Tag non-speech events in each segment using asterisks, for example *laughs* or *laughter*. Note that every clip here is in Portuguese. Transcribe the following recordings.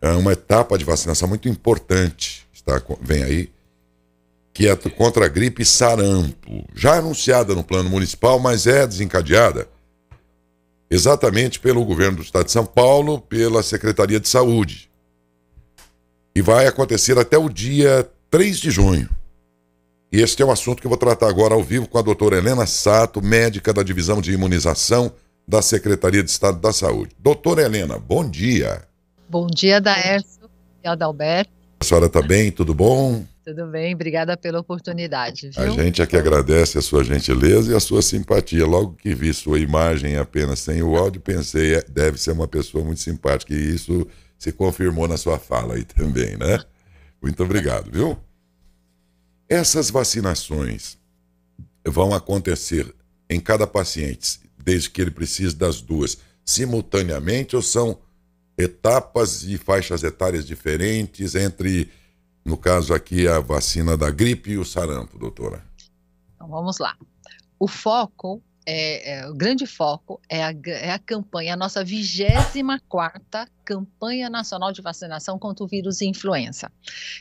é uma etapa de vacinação muito importante, está, vem aí, que é contra a gripe sarampo, já anunciada no plano municipal, mas é desencadeada exatamente pelo governo do estado de São Paulo, pela Secretaria de Saúde. E vai acontecer até o dia 3 de junho. E este é um assunto que eu vou tratar agora ao vivo com a doutora Helena Sato, médica da Divisão de Imunização da Secretaria de Estado da Saúde. Doutora Helena, bom dia. Bom dia, Daércio e Adalberto. A senhora está bem? Tudo bom? Tudo bem, obrigada pela oportunidade. Viu? A gente é que agradece a sua gentileza e a sua simpatia. Logo que vi sua imagem apenas sem o áudio, pensei, é, deve ser uma pessoa muito simpática. E isso se confirmou na sua fala aí também, né? Muito obrigado, viu? Essas vacinações vão acontecer em cada paciente, desde que ele precise das duas, simultaneamente ou são etapas e faixas etárias diferentes entre, no caso aqui, a vacina da gripe e o sarampo, doutora? Então vamos lá. O foco, é, é o grande foco é a, é a campanha, a nossa 24 Campanha Nacional de Vacinação contra o Vírus Influenza.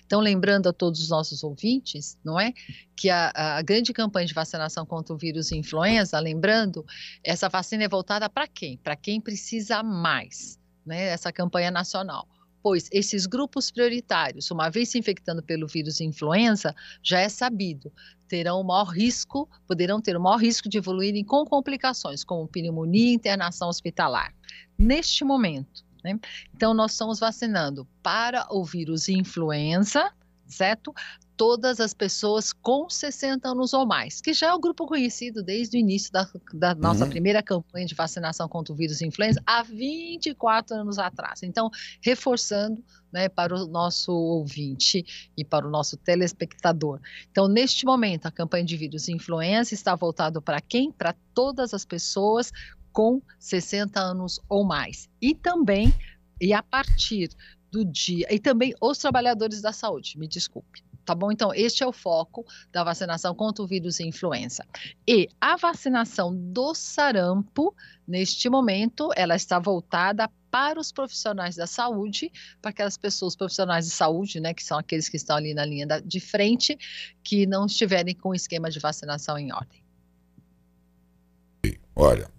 Então, lembrando a todos os nossos ouvintes, não é? Que a, a grande campanha de vacinação contra o vírus influenza, lembrando, essa vacina é voltada para quem? Para quem precisa mais né, essa campanha nacional pois esses grupos prioritários, uma vez se infectando pelo vírus influenza, já é sabido, terão o maior risco, poderão ter o maior risco de evoluírem com complicações, como pneumonia e internação hospitalar. Neste momento, né? então nós estamos vacinando para o vírus influenza, certo? todas as pessoas com 60 anos ou mais, que já é o um grupo conhecido desde o início da, da nossa uhum. primeira campanha de vacinação contra o vírus influenza, há 24 anos atrás. Então, reforçando né, para o nosso ouvinte e para o nosso telespectador. Então, neste momento, a campanha de vírus influenza está voltada para quem? Para todas as pessoas com 60 anos ou mais. E também, e a partir do dia, e também os trabalhadores da saúde, me desculpe tá bom? Então, este é o foco da vacinação contra o vírus influenza. E a vacinação do sarampo, neste momento, ela está voltada para os profissionais da saúde, para aquelas pessoas profissionais de saúde, né, que são aqueles que estão ali na linha da, de frente, que não estiverem com o esquema de vacinação em ordem. Olha,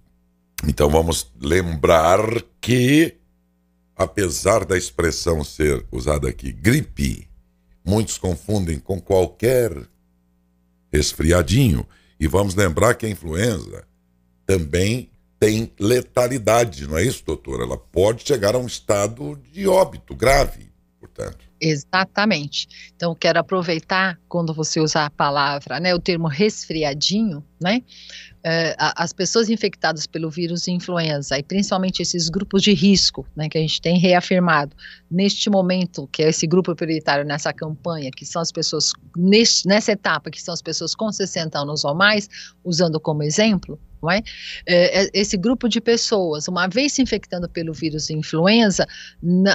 então vamos lembrar que, apesar da expressão ser usada aqui, gripe, muitos confundem com qualquer resfriadinho. E vamos lembrar que a influenza também tem letalidade, não é isso, doutor? Ela pode chegar a um estado de óbito grave portanto. Exatamente. Então, quero aproveitar quando você usar a palavra, né, o termo resfriadinho, né? Eh, as pessoas infectadas pelo vírus influenza e principalmente esses grupos de risco, né, que a gente tem reafirmado neste momento, que é esse grupo prioritário nessa campanha, que são as pessoas neste, nessa etapa, que são as pessoas com 60 anos ou mais, usando como exemplo, não é? É, é? Esse grupo de pessoas, uma vez se infectando pelo vírus influenza,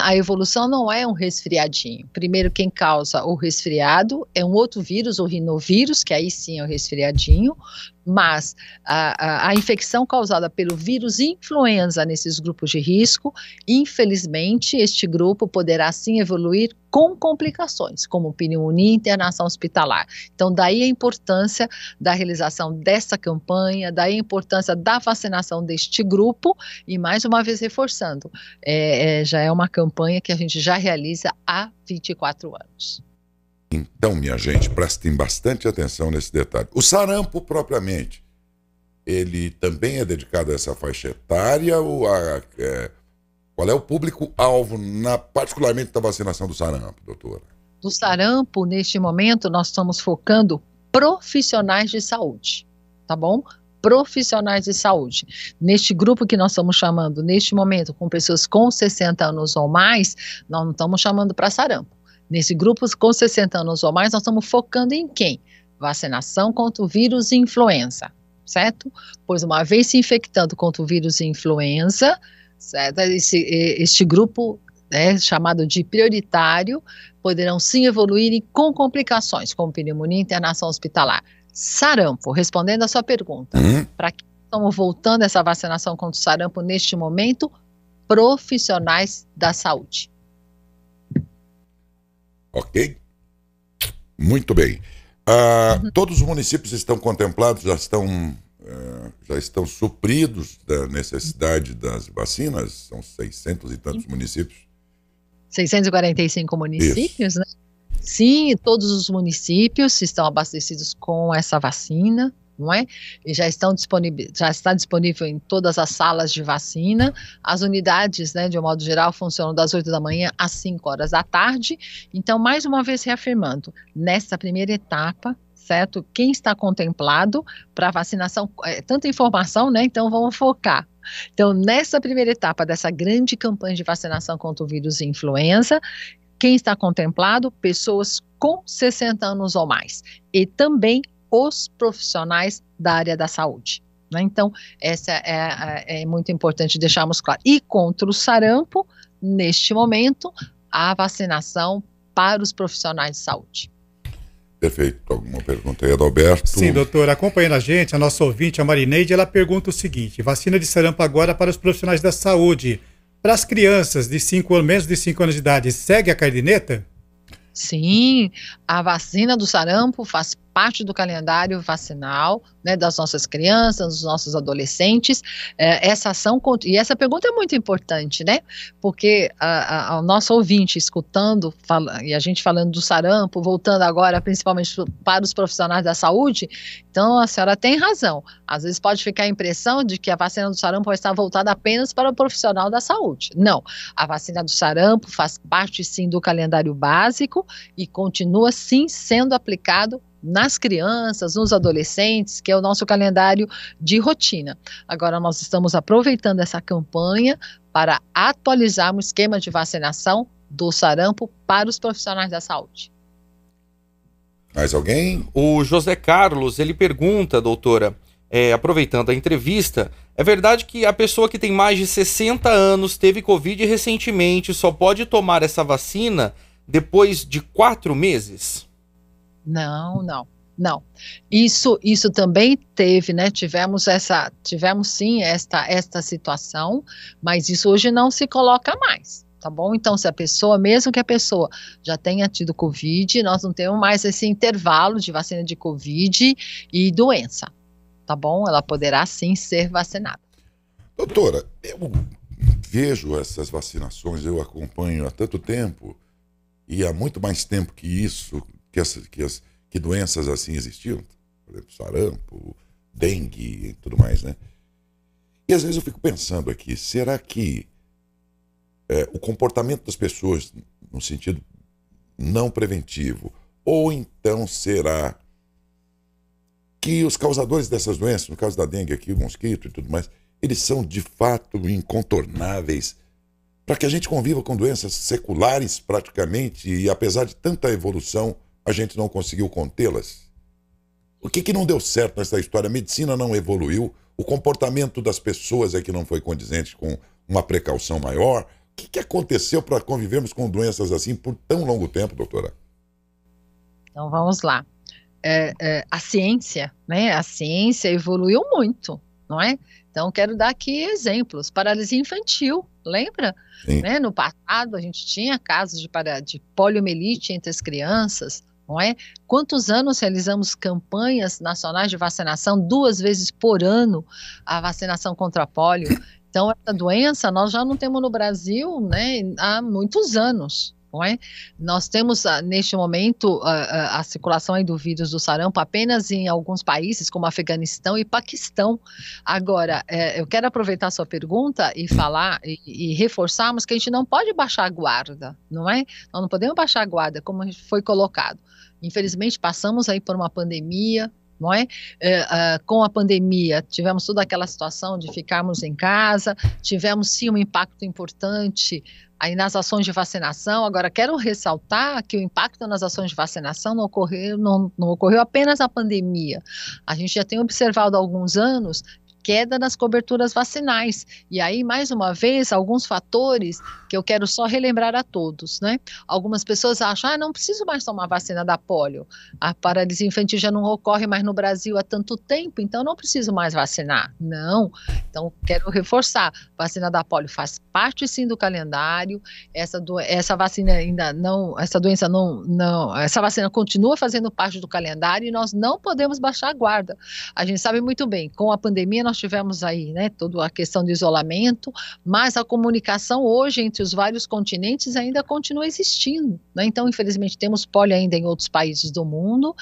a evolução não é um resfriadinho. Primeiro, quem causa o resfriado é um outro vírus, o rinovírus, que aí sim é o resfriadinho mas a, a, a, infecção causada pelo vírus influenza nesses grupos de risco, infelizmente, este grupo poderá sim evoluir com complicações, como pneumonia e internação hospitalar. Então, daí a importância da realização dessa campanha, daí a importância da vacinação deste grupo, e mais uma vez reforçando, é, é, já é uma campanha que a gente já realiza há 24 anos. Então, minha gente, prestem bastante atenção nesse detalhe. O sarampo, propriamente, ele também é dedicado a essa faixa etária? Ou a, é, qual é o público-alvo, na, particularmente, da vacinação do sarampo, doutora? Do sarampo, neste momento, nós estamos focando profissionais de saúde, tá bom? profissionais de saúde. Neste grupo que nós estamos chamando, neste momento, com pessoas com 60 anos ou mais, nós não estamos chamando para sarampo. Nesse grupo com 60 anos ou mais, nós estamos focando em quem? Vacinação contra o vírus e influenza, certo? Pois uma vez se infectando contra o vírus e influenza, certo? Esse, este grupo né, chamado de prioritário poderão sim evoluir com complicações, como pneumonia e internação hospitalar. Sarampo, respondendo a sua pergunta, uhum. para que estamos voltando essa vacinação contra o sarampo neste momento? Profissionais da saúde Ok? Muito bem. Ah, uhum. Todos os municípios estão contemplados, já estão, uh, já estão supridos da necessidade das vacinas? São 600 e tantos Sim. municípios. 645 municípios, Isso. né? Sim, todos os municípios estão abastecidos com essa vacina não é? E já estão disponíveis, já está disponível em todas as salas de vacina. As unidades, né, de um modo geral, funcionam das 8 da manhã às 5 horas da tarde. Então, mais uma vez reafirmando, nessa primeira etapa, certo? Quem está contemplado para vacinação, é, tanta informação, né? Então vamos focar. Então, nessa primeira etapa dessa grande campanha de vacinação contra o vírus influenza, quem está contemplado? Pessoas com 60 anos ou mais. E também os profissionais da área da saúde. Né? Então, essa é, é muito importante deixarmos claro. E contra o sarampo, neste momento, a vacinação para os profissionais de saúde. Perfeito. Alguma pergunta aí, Adalberto? Sim, doutor. Acompanhando a gente, a nossa ouvinte, a Marineide, ela pergunta o seguinte: vacina de sarampo agora para os profissionais da saúde. Para as crianças de cinco, menos de 5 anos de idade, segue a cardineta? Sim, a vacina do sarampo faz parte do calendário vacinal né, das nossas crianças, dos nossos adolescentes. É, essa ação e essa pergunta é muito importante, né? Porque o nosso ouvinte escutando fala, e a gente falando do sarampo, voltando agora principalmente para os profissionais da saúde, então a senhora tem razão. Às vezes pode ficar a impressão de que a vacina do sarampo está voltada apenas para o profissional da saúde. Não, a vacina do sarampo faz parte sim do calendário básico e continua sim sendo aplicado nas crianças, nos adolescentes, que é o nosso calendário de rotina. Agora, nós estamos aproveitando essa campanha para atualizar o esquema de vacinação do sarampo para os profissionais da saúde. Mais alguém? O José Carlos, ele pergunta, doutora, é, aproveitando a entrevista, é verdade que a pessoa que tem mais de 60 anos teve Covid recentemente só pode tomar essa vacina depois de quatro meses? Não, não. Não. Isso isso também teve, né? Tivemos essa, tivemos sim esta esta situação, mas isso hoje não se coloca mais. Tá bom? Então, se a pessoa, mesmo que a pessoa já tenha tido Covid, nós não temos mais esse intervalo de vacina de Covid e doença. Tá bom? Ela poderá sim ser vacinada. Doutora, eu vejo essas vacinações, eu acompanho há tanto tempo, e há muito mais tempo que isso, que, as, que, as, que doenças assim existiam, por exemplo, sarampo, dengue e tudo mais, né? E às vezes eu fico pensando aqui, será que é, o comportamento das pessoas no sentido não preventivo, ou então será que os causadores dessas doenças, no caso da dengue aqui, o mosquito e tudo mais, eles são de fato incontornáveis para que a gente conviva com doenças seculares praticamente e apesar de tanta evolução, a gente não conseguiu contê-las? O que, que não deu certo nessa história? A medicina não evoluiu, o comportamento das pessoas é que não foi condizente com uma precaução maior. O que, que aconteceu para convivermos com doenças assim por tão longo tempo, doutora? Então vamos lá. É, é, a ciência, né? A ciência evoluiu muito, não é? Então quero dar aqui exemplos. Paralisia infantil, lembra? Né? No passado a gente tinha casos de, de poliomielite entre as crianças, não é? Quantos anos realizamos campanhas nacionais de vacinação, duas vezes por ano, a vacinação contra a pólio? *laughs* Então, essa doença nós já não temos no Brasil né, há muitos anos não é? Nós temos, ah, neste momento, a, ah, ah, a, circulação do vírus do sarampo apenas em alguns países, como Afeganistão e Paquistão. Agora, é, eu quero aproveitar a sua pergunta e falar e, e, reforçarmos que a gente não pode baixar a guarda, não é? Nós não podemos baixar a guarda, como foi colocado. Infelizmente, passamos aí por uma pandemia, não é? é? Ah, com a pandemia, tivemos toda aquela situação de ficarmos em casa, tivemos sim um impacto importante aí nas ações de vacinação. Agora, quero ressaltar que o impacto nas ações de vacinação não ocorreu, não, não ocorreu apenas na pandemia. A gente já tem observado há alguns anos queda nas coberturas vacinais. E aí, mais uma vez, alguns fatores que eu quero só relembrar a todos, né? Algumas pessoas acham, ah, não preciso mais tomar vacina da polio. A paralisia infantil já não ocorre mais no Brasil há tanto tempo, então não preciso mais vacinar. Não. Então, quero reforçar, vacina da polio faz parte sim do calendário. Essa, do, essa vacina ainda não, essa doença não, não, essa vacina continua fazendo parte do calendário e nós não podemos baixar a guarda. A gente sabe muito bem, com a pandemia nós nós tivemos aí, né, toda a questão do isolamento, mas a comunicação hoje entre os vários continentes ainda continua existindo, né? Então, infelizmente, temos polio ainda em outros países do mundo.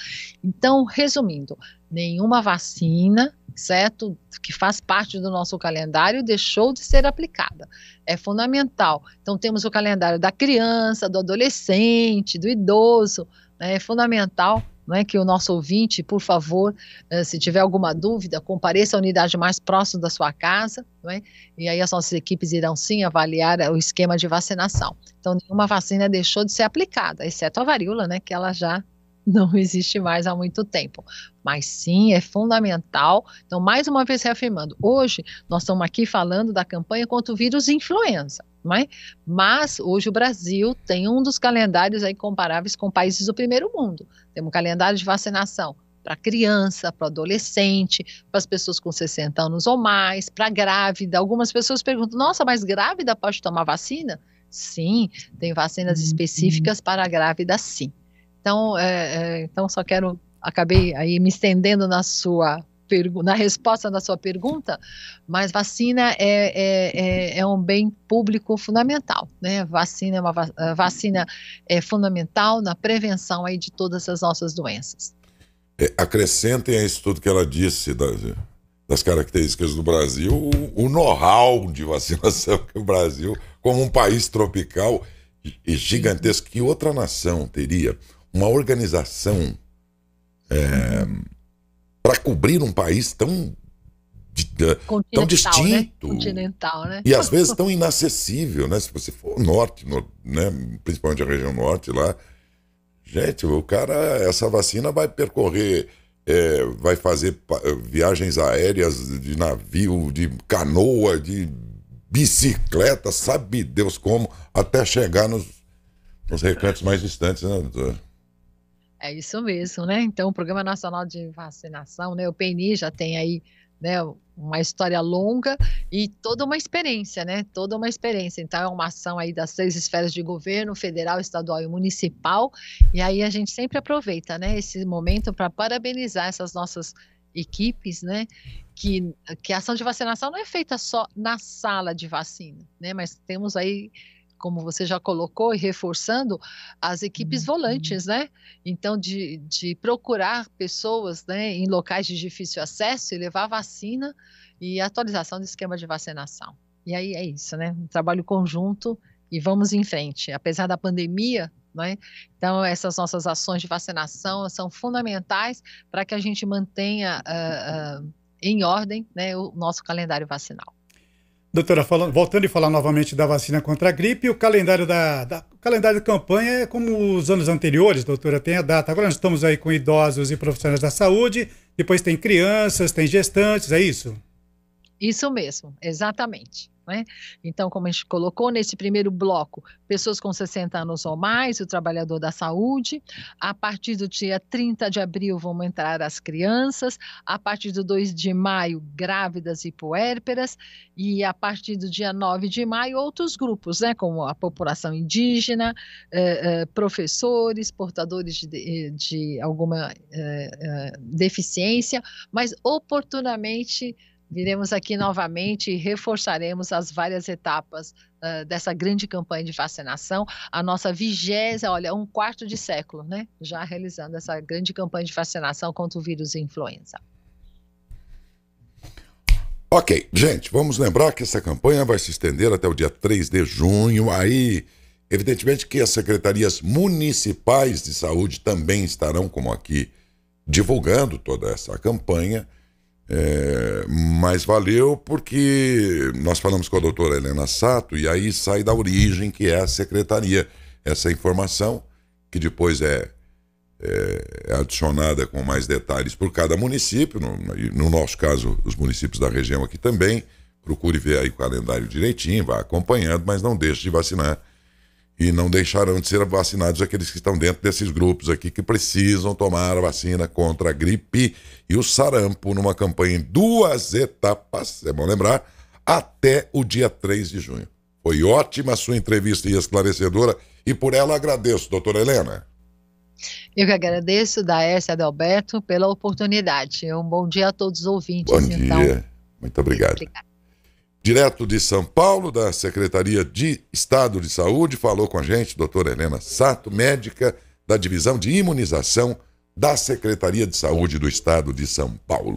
Então, resumindo, nenhuma vacina, certo, que faz parte do nosso calendário, deixou de ser aplicada. É fundamental. Então, temos o calendário da criança, do adolescente, do idoso, né? é fundamental não é que o nosso ouvinte, por favor, eh, se tiver alguma dúvida, compareça à unidade mais próxima da sua casa, não é? e aí as nossas equipes irão sim avaliar eh, o esquema de vacinação. Então, nenhuma vacina deixou de ser aplicada, exceto a varíola, né, que ela já não *laughs* existe mais há muito tempo. Mas sim, é fundamental. Então, mais uma vez reafirmando, hoje nós estamos aqui falando da campanha contra o vírus influenza. Não é? Mas hoje o Brasil tem um dos calendários aí comparáveis com países do primeiro mundo. Temos um calendário de vacinação para criança, para adolescente, para as pessoas com 60 anos ou mais, para grávida. Algumas pessoas perguntam: nossa, mas grávida pode tomar vacina? Sim, tem vacinas uhum. específicas para grávida, sim. Então, é, é, então só quero, acabei aí me estendendo na sua na resposta da sua pergunta, mas vacina é, é, é, é, um bem público fundamental, né? Vacina é uma vacina é fundamental na prevenção aí de todas as nossas doenças. É, acrescentem a isso tudo que ela disse das, das características do Brasil, o, o know-how de vacinação que o Brasil, como um país tropical e gigantesco, que outra nação teria? uma organização é, para cobrir um país tão, tão né? distinto. Né? Continental, né? E às vezes tão inacessível, né? Se você for norte, no, né? principalmente a região norte lá. Gente, o cara, essa vacina vai percorrer, é, vai fazer viagens aéreas de navio, de canoa, de bicicleta, sabe Deus como, até chegar nos, nos recantos mais distantes, né, doutor? É isso mesmo, né? Então, o Programa Nacional de Vacinação, né? O PNI já tem aí, né? Uma história longa e toda uma experiência, né? Toda uma experiência. Então, é uma ação aí das três esferas de governo, federal, estadual e municipal. E aí a gente sempre aproveita, né? Esse momento para parabenizar essas nossas equipes, né? Que, que a ação de vacinação não é feita só na sala de vacina, né? Mas temos aí como você já colocou e reforçando, as equipes uhum. volantes, uhum. né? Então, de, de procurar pessoas né, em locais de difícil acesso e levar vacina e atualização do esquema de vacinação. E aí é isso, né? Um trabalho conjunto e vamos em frente. Apesar da pandemia, né? Então, essas nossas ações de vacinação são fundamentais para que a gente mantenha uh, uh, em ordem né, o nosso calendário vacinal. Doutora, falando, voltando a falar novamente da vacina contra a gripe, o calendário da, da calendário campanha é como os anos anteriores, doutora, tem a data. Agora nós estamos aí com idosos e profissionais da saúde, depois tem crianças, tem gestantes, é isso? Isso mesmo, exatamente. Né? Então, como a gente colocou nesse primeiro bloco, pessoas com 60 anos ou mais, o trabalhador da saúde. A partir do dia 30 de abril vão entrar as crianças. A partir do 2 de maio, grávidas e puérperas. E a partir do dia 9 de maio, outros grupos, né? como a população indígena, eh, eh, professores, portadores de, eh, de alguma eh, eh, deficiência, mas oportunamente Viremos aqui novamente e reforçaremos as várias etapas uh, dessa grande campanha de vacinação, a nossa vigésima, olha, um quarto de século, né? Já realizando essa grande campanha de vacinação contra o vírus influenza. Ok, gente, vamos lembrar que essa campanha vai se estender até o dia 3 de junho. Aí, evidentemente que as secretarias municipais de saúde também estarão, como aqui, divulgando toda essa campanha. É, mas valeu porque nós falamos com a doutora Helena Sato e aí sai da origem que é a secretaria. Essa informação, que depois é, é, é adicionada com mais detalhes por cada município, no, no, nosso caso, os municípios da região aqui também. Procure ver aí o calendário direitinho, vá acompanhando, mas não deixe de vacinar e não deixarão de ser vacinados aqueles que estão dentro desses grupos aqui que precisam tomar a vacina contra a gripe e o sarampo numa campanha em duas etapas, é bom lembrar, até o dia 3 de junho. Foi ótima a sua entrevista e esclarecedora e por ela agradeço, doutora Helena. Eu que agradeço, Daércio Adalberto, pela oportunidade. Um bom dia a todos os ouvintes. Bom então. dia. Muito obrigado. Muito obrigado direto de São Paulo, da Secretaria de Estado de Saúde, falou com a gente, doutora Helena Sato, médica da Divisão de Imunização da Secretaria de Saúde do Estado de São Paulo.